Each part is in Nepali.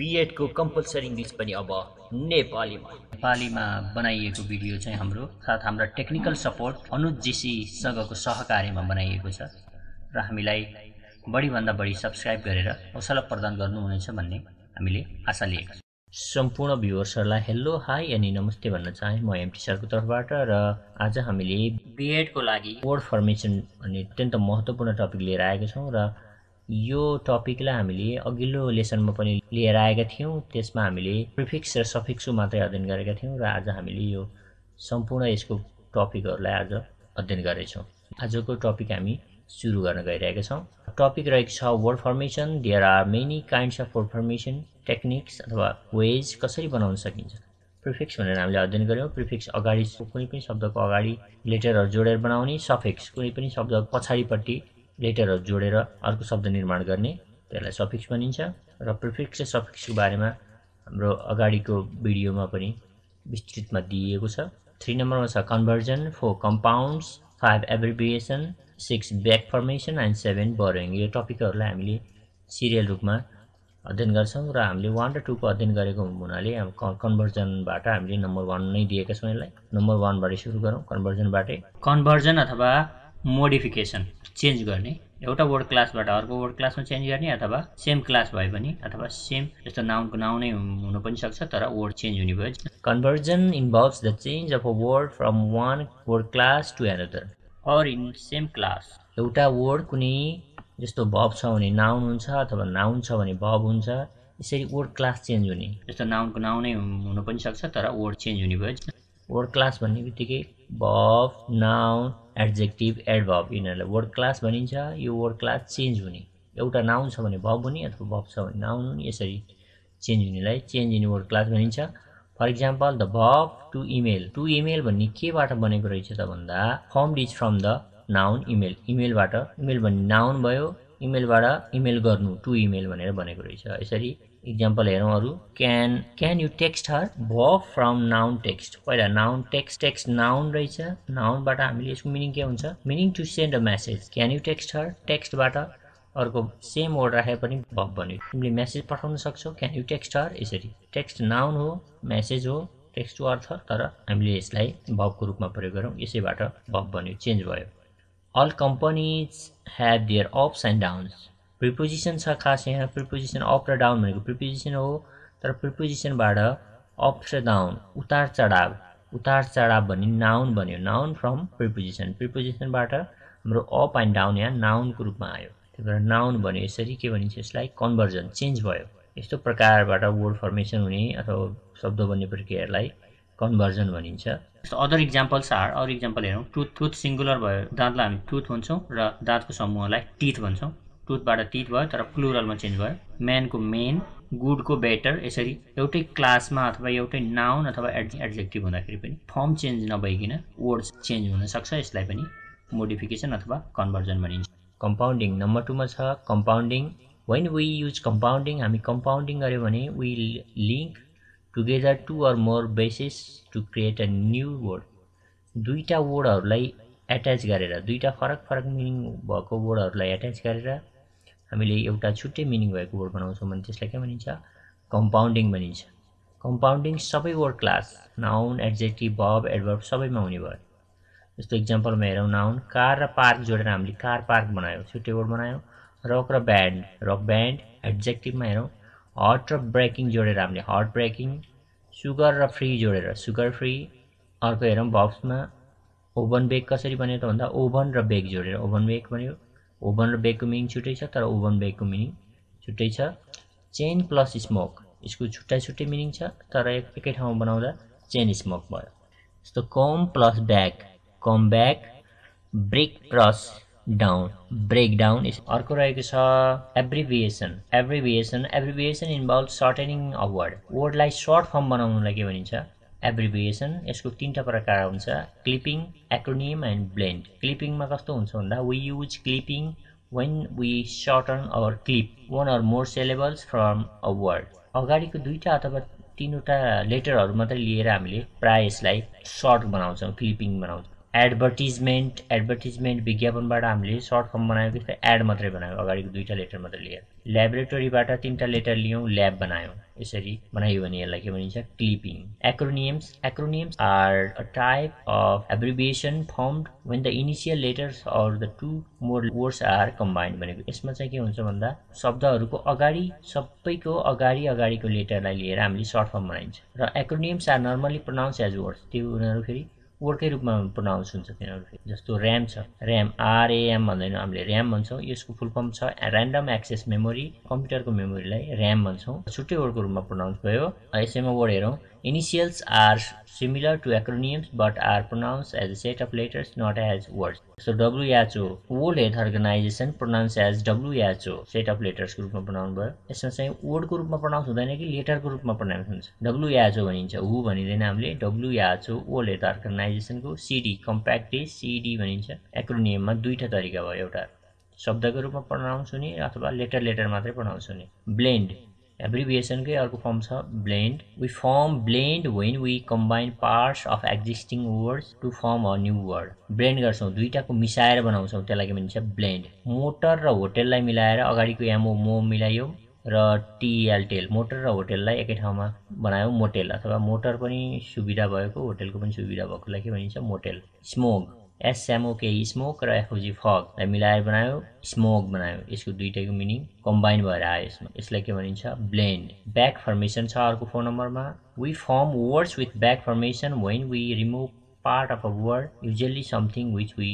बिएडको कम्पलसरी इङ्ग्लिस पनि अब नेपालीमा नेपालीमा बनाइएको भिडियो चाहिँ हाम्रो साथ हाम्रो टेक्निकल सपोर्ट अनुज जीसीसँगको सहकार्यमा बनाइएको छ र हामीलाई बढीभन्दा बढी सब्सक्राइब गरेर हौसला प्रदान गर्नुहुनेछ भन्ने हामीले आशा लिएका छौँ सम्पूर्ण भ्युवर्सहरूलाई हेलो हाई अनि नमस्ते भन्न चाहे म एमटी सरको तर्फबाट र आज हामीले बिएडको लागि वर्ड फर्मेसन भन्ने अत्यन्त महत्त्वपूर्ण टपिक लिएर आएका छौँ र यो टपिकलाई हामीले अघिल्लो लेसनमा पनि लिएर आएका थियौँ त्यसमा हामीले प्रिफिक्स र सफिक्सको मात्रै अध्ययन गरेका थियौँ र आज हामीले यो सम्पूर्ण यसको टपिकहरूलाई आज अध्ययन गरेछौँ आजको टपिक हामी सुरु गर्न गइरहेका छौँ टपिक रहेको छ word formation there are many kinds of word formation techniques अथवा वेज कसरी बनाउन सकिन्छ प्रिफिक्स भनेर हामीले अध्ययन गऱ्यौँ प्रिफिक्स अगाडि कुनै पनि शब्दको अगाडि लेटरहरू जोडेर बनाउने सफिक्स कुनै पनि शब्द पछाडिपट्टि लेटरहरू जोडेर अर्को शब्द निर्माण गर्ने त्यसलाई सफिक्स भनिन्छ र प्रिफिक्स र सफिक्सको बारेमा हाम्रो अगाडिको भिडियोमा पनि विस्तृतमा दिइएको छ थ्री नम्बरमा छ conversion four compounds five abbreviation six back formation and seven borrowing यो टपिकहरूलाई हामीले सिरियल रूपमा अध्ययन गर्छौँ र हामीले वान र टूको अध्ययन गरेको हुनाले अब कन्भर्जनबाट हामीले नम्बर वान नै दिएका छौँ यसलाई नम्बर वानबाटै सुरु गरौँ कन्भर्जनबाटै कन्भर्जन अथवा मोडिफिकेसन चेन्ज गर्ने एउटा वर्ड क्लासबाट अर्को वर्ड क्लासमा चेन्ज गर्ने अथवा सेम क्लास भए पनि अथवा सेम यस्तो नाउनको नाउँ नै हुन पनि सक्छ तर वर्ड चेन्ज हुने भयो conversion involves the change of a word from one word class to another or in same class एउटा वर्ड कुनै जस्तो भब छ भने नाउन हुन्छ अथवा नाउन छ भने भब हुन्छ यसरी वर्ड क्लास चेन्ज हुने जस्तो नाउनको नाउँ नै हुन पनि सक्छ तर वर्ड चेन्ज हुने भयो वर्ड क्लास भन्ने बित्तिकै भब नाउन एड्जेक्टिभ एडभब यिनीहरूलाई वर्ड क्लास भनिन्छ यो वर्ड क्लास चेन्ज हुने एउटा नाउन छ भने भब हुने अथवा भब छ भने नाउन हुने यसरी चेन्ज हुनेलाई चेन्ज इन वर्ड क्लास भनिन्छ for example the verb to email to email भन्ने केबाट बनेको रहेछ त भन्दा form is from the noun email इमेलबाट इमेल भन्ने नाउन भयो इमेलबाट इमेल गर्नु टु इमेल भनेर बनेको रहेछ यसरी इक्जाम्पल हेरौँ अरू can can you text her verb from noun text पहिला नाउन टेक्स्ट टेक्स्ट नाउन रहेछ नाउनबाट हामीले यसको मिनिङ के हुन्छ meaning to send a message can you text her टेक्स्टबाट अर्को सेम वर्ड राखे पनि भब भन्यो तिमीले म्यासेज पठाउन सक्छौ क्यान यु टेक्स्ट हर यसरी टेक्स्ट नाउन हो म्यासेज हो टेक्स्ट टु अर्थ तर हामीले यसलाई भबको रूपमा प्रयोग गरौँ यसैबाट भब भन्यो चेन्ज भयो all companies have their ups and downs preposition छ खास यहाँ प्रिपोजिसन अप र डाउन भनेको प्रिपोजिसन हो तर प्रिपोजिसनबाट अप र डाउन उतार चढाव उतार चढाव भन्ने नाउन भन्यो नाउन फ्रम प्रिपोजिसन प्रिपोजिसनबाट हाम्रो अप एन्ड डाउन यहाँ नाउनको रूपमा आयो त्यही भएर नाउन भन्यो यसरी के भनिन्छ यसलाई कन्भर्जन चेन्ज भयो यस्तो प्रकारबाट वर्ड फर्मेसन हुने अथवा शब्द बन्ने प्रक्रियाहरूलाई कन्भर्जन भनिन्छ जस्तो अदर इक्जाम्पल्स आर अरू इक्जाम्पल हेरौँ टुथ टुथ सिङ्गुलर भयो दाँतलाई हामी टुथ भन्छौँ र दाँतको समूहलाई टिथ भन्छौँ टुथबाट टिथ भयो तर प्लुरलमा चेन्ज भयो म्यानको मेन गुडको बेटर यसरी एउटै क्लासमा अथवा एउटै नाउन अथवा एड एड्जेक्टिभ हुँदाखेरि पनि फर्म चेन्ज नभइकन वर्ड्स चेन्ज हुनसक्छ यसलाई पनि मोडिफिकेसन अथवा कन्भर्जन भनिन्छ कम्पाउन्डिङ नम्बर टूमा छ compounding when we use compounding हामी कम्पाउन्डिङ गऱ्यो भने we link together two or more bases to create a new word दुईवटा वर्डहरूलाई एट्याच गरेर दुईवटा फरक फरक मिनिङ भएको वर्डहरूलाई एट्याच गरेर हामीले एउटा छुट्टै मिनिङ भएको वर्ड बनाउँछौँ भने त्यसलाई के भनिन्छ कम्पाउन्डिङ भनिन्छ कम्पाउन्डिङ सबै वर्ड क्लास नाउन एड्जेक्टिभ बब एडभर्ब सबैमा हुने भयो जस्तो इक्जाम्पलमा हेरौँ नाउन कार र पार्क जोडेर हामीले कार पार्क बनायौँ छुट्टै वर्ड बनायौँ रक र ब्यान्ड रक ब्यान्ड एड्जेक्टिभमा हेरौँ हट र ब्रेकिङ जोडेर हामीले हट ब्रेकिङ सुगर र फ्री जोडेर सुगर फ्री अर्को हेरौँ बक्समा ओभन बेग कसरी बन्यो त भन्दा ओभन र बेग जोडेर ओभन बेग बन्यो ओभन र बेकको मिनिङ छुट्टै छ तर ओभन बेकको मिनिङ छुट्टै छ चेन प्लस स्मोक यसको छुट्टै छुट्टै मिनिङ छ तर एकै ठाउँमा बनाउँदा चेन स्मोक भयो जस्तो come plus back come back break plus down break down अर्को रहेको छ abbreviation abbreviation abbreviation involve shortening of word वर्डलाई सर्ट फर्म बनाउनुलाई के भनिन्छ एब्रिभिएसन यसको तिनवटा प्रकार हुन्छ क्लिपिङ एक्रोनिम एन्ड ब्लेन्ड क्लिपिङमा कस्तो हुन्छ भन्दा we use clipping when we shorten our clip one or more syllables from a word अगाडिको दुईवटा अथवा तिनवटा लेटरहरू मात्रै लिएर हामीले प्रायः यसलाई सर्ट बनाउँछौँ क्लिपिङ बनाउँछौँ एडभर्टिजमेन्ट एडभर्टिजमेन्ट विज्ञापनबाट हामीले सर्ट फर्म बनायौँ त्यसलाई एड मात्रै बनायौँ अगाडिको दुईवटा लेटर मात्रै लिएर ल्याबोरेटोरीबाट तिनवटा लेटर लियौँ ल्याब बनायौँ यसरी बनायो भने यसलाई के भनिन्छ clipping acronyms acronyms are a type of abbreviation form when the initial letters or the two more words are combined भनेको यसमा चाहिँ के हुन्छ भन्दा शब्दहरूको अगाडि सबैको अगाडि अगाडिको लेटरलाई लिएर हामीले सर्ट फर्म बनाइन्छ र acronyms are normally pronounce as words त्यो उनीहरू फेरि वर्डकै रूपमा प्रोनाउन्स हुन्छ तिनीहरू जस्तो ऱ्याम छ ऱ्याम आरएएम भन्दैन हामीले ऱ्याम भन्छौँ यसको फुल फर्म छ ऱ्यान्डम एक्सेस मेमोरी कम्प्युटरको मेमोरीलाई ऱ्याम भन्छौँ छुट्टै वर्डको रूपमा प्रोनाउन्स भयो यसैमा वर्ड हेरौँ Initials are similar to acronyms but are pronounced as a set of letters not as words. So WHO World Health Organization pronounced as WHO set of letters group-maa को रूपमा pronounce भयो यसमा चाहिँ group रूपमा pronounce हुँदैन कि लेटरको ma pronounce हुन्छ WHO भनिन्छ हु भनिँदैन हामीले WHO World Health Organization cd Compact को CD compactly acronym ma dui दुईवटा tarika भयो एउटा शब्दको रूपमा प्रनाउन्स हुने अथवा लेटर लेटर मात्रै प्रनाउन्स हुने ब्लेन्ड एब्रिभिएसनकै अर्को फर्म छ blend we form blend when we combine parts of existing words to form a new word blend गर्छौँ दुइटाको मिसाएर बनाउँछौँ त्यसलाई के भनिन्छ ब्लेन्ड मोटर र होटेललाई मिलाएर अगाडिको एमओ मो मिलायो र टिएलटेल मोटर र होटेललाई एकै ठाउँमा बनायो मोटेल अथवा मोटर पनि सुविधा भएको होटेलको पनि सुविधा भएकोलाई के भनिन्छ motel smog S M O K E smoke e र एफओजी फगलाई मिलाएर बनायो स्मोक बनायो यसको दुइटैको मिनिङ कम्बाइन भएर आयो यसमा यसलाई के भनिन्छ ब्लेन्ड ब्याक फर्मेसन छ अर्को फोन नम्बरमा we form words with back formation when we remove part of a word usually something which we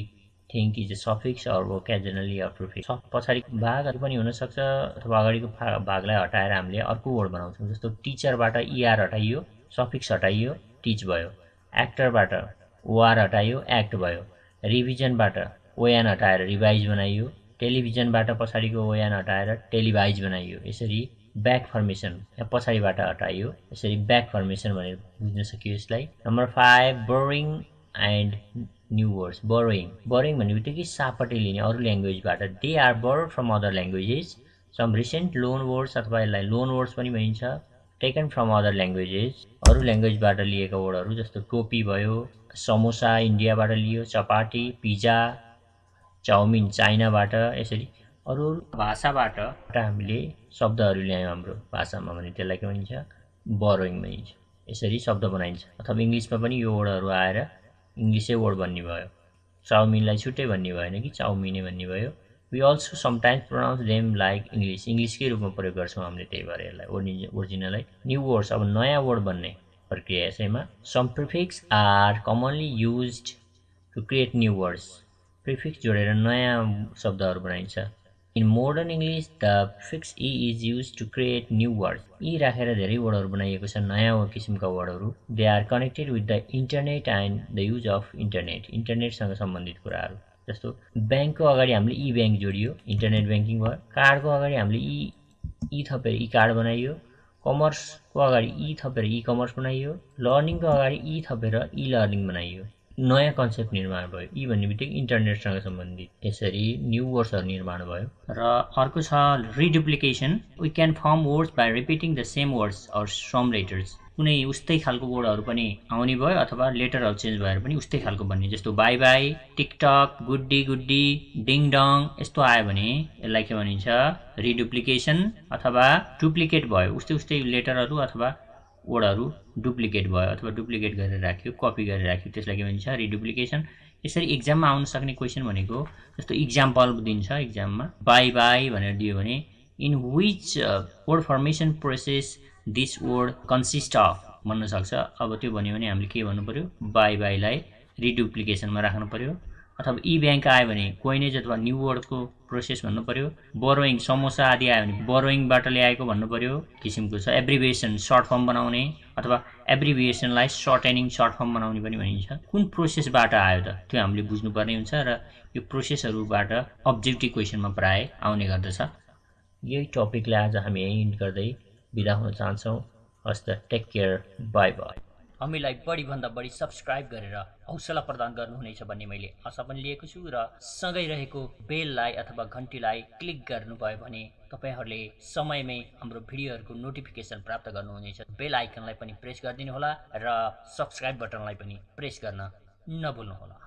think is a suffix or occasionally a prefix पछाडि भागहरू पनि हुनसक्छ अथवा अगाडिको भागलाई हटाएर हामीले अर्को वर्ड बनाउँछौँ जस्तो टिचरबाट इआर er हटाइयो सफिक्स हटाइयो टिच भयो एक्टरबाट ओआर हटाइयो एक्ट भयो रिभिजनबाट ओयान हटाएर रिभाइज बनाइयो टेलिभिजनबाट पछाडिको ओयान हटाएर टेलिभाइज बनाइयो यसरी ब्याक फर्मेसन यहाँ पछाडिबाट हटाइयो यसरी ब्याक फर्मेसन भनेर बुझ्न सकियो यसलाई number five borrowing and new words borrowing borrowing भन्ने बित्तिकै सापट्टि लिने अरू ल्याङ्ग्वेजबाट they are borrow from other languages some recent loan words अथवा यसलाई लोन वर्ड्स पनि भनिन्छ टेकन फ्रम अदर ल्याङ्ग्वेजेस अरू ल्याङ्ग्वेजबाट लिएका वर्डहरू जस्तो टोपी भयो समोसा इन्डियाबाट लियो चपाटी पिज्जा चाउमिन चाइनाबाट यसरी अरू अरू भाषाबाट हामीले शब्दहरू ल्यायौँ हाम्रो भाषामा भने त्यसलाई के भनिन्छ बरोइङ भनिन्छ यसरी शब्द बनाइन्छ अथवा इङ्ग्लिसमा पनि यो वर्डहरू आएर इङ्ग्लिसै वर्ड भन्ने भयो चाउमिनलाई छुट्टै भन्ने भएन कि चाउमिनै भन्ने भयो we also sometimes pronounce name like English इङ्ग्लिसकै रूपमा प्रयोग गर्छौँ हामीले त्यही भएर यसलाई ओरिजिन ओरिजिनललाई न्यु वर्ड्स अब नयाँ वर्ड बन्ने प्रक्रिया यसैमा some prefix are commonly use to create new words prefix जोडेर नयाँ शब्दहरू बनाइन्छ in modern English the prefix E is use to create new word यी राखेर धेरै वर्डहरू बनाइएको छ नयाँ किसिमका वर्डहरू they are connected with the internet and the use of internet इन्टरनेटसँग सम्बन्धित कुराहरू जस्तो ब्याङ्कको अगाडि हामीले इ ब्याङ्क जोडियो इन्टरनेट ब्याङ्किङ भयो कार्डको अगाडि हामीले इ ई थपेर ई कार्ड बनाइयो कमर्सको अगाडि इ थपेर इ कमर्स बनाइयो लर्निङको अगाडि इ थपेर इ लर्निङ बनाइयो नयाँ कन्सेप्ट निर्माण भयो यी भन्ने बित्तिकै इन्टरनेटसँग सम्बन्धित यसरी न्यु वर्ड्सहरू निर्माण भयो र अर्को छ reduplication we can form words by repeating the same words or some letters कुनै उस्तै खालको वर्डहरू पनि आउने भयो अथवा लेटरहरू चेन्ज भएर पनि उस्तै खालको भन्ने जस्तो bye bye tick tock goody goody ding dong यस्तो आयो भने यसलाई के भनिन्छ रिडुप्लिकेसन अथवा डुप्लिकेट भयो उस्तै उस्तै लेटरहरू अथवा वर्डहरू डुप्लिकेट भयो अथवा डुप्लिकेट गरेर राख्यो कपी गरेर राख्यो त्यसलाई के भनिन्छ रिडुप्लिकेसन यसरी इक्जाममा आउन सक्ने क्वेसन भनेको जस्तो इक्जाम्पल दिन्छ इक्जाममा बाई बाई भनेर दियो भने in which word formation process this word consist of भन्नसक्छ अब त्यो भन्यो भने हामीले के भन्नु पऱ्यो बाई बाईलाई रिडुप्लिकेसनमा राख्नु पऱ्यो अथवा इ ब्याङ्क आयो भने कोइनेज अथवा न्यु वर्डको प्रोसेस भन्नु पऱ्यो बोरोइङ समोसा आदि आयो भने बोरोइङबाट ल्याएको भन्नु पऱ्यो किसिमको छ एब्रिभिएसन सर्ट फर्म बनाउने अथवा एब्रिभिएसनलाई एनिङ सर्ट फर्म बनाउने पनि भनिन्छ कुन प्रोसेसबाट आयो त त्यो हामीले बुझ्नुपर्ने हुन्छ र यो प्रोसेसहरूबाट अब्जेक्टिभ क्वेसनमा प्राय आउने गर्दछ यही टपिकलाई आज हामी यहीँ गर्दै बिदा हुन चाहन्छौँ हस् त टेक केयर बाई बाई हामीलाई बढीभन्दा बढी सब्सक्राइब गरेर हौसला प्रदान गर्नुहुनेछ भन्ने मैले आशा पनि लिएको छु र सँगै रहेको बेललाई अथवा घन्टीलाई क्लिक गर्नुभयो भने तपाईँहरूले समयमै हाम्रो भिडियोहरूको नोटिफिकेसन प्राप्त गर्नुहुनेछ बेल आइकनलाई पनि प्रेस गरिदिनु होला र सब्सक्राइब बटनलाई पनि प्रेस गर्न नभुल्नुहोला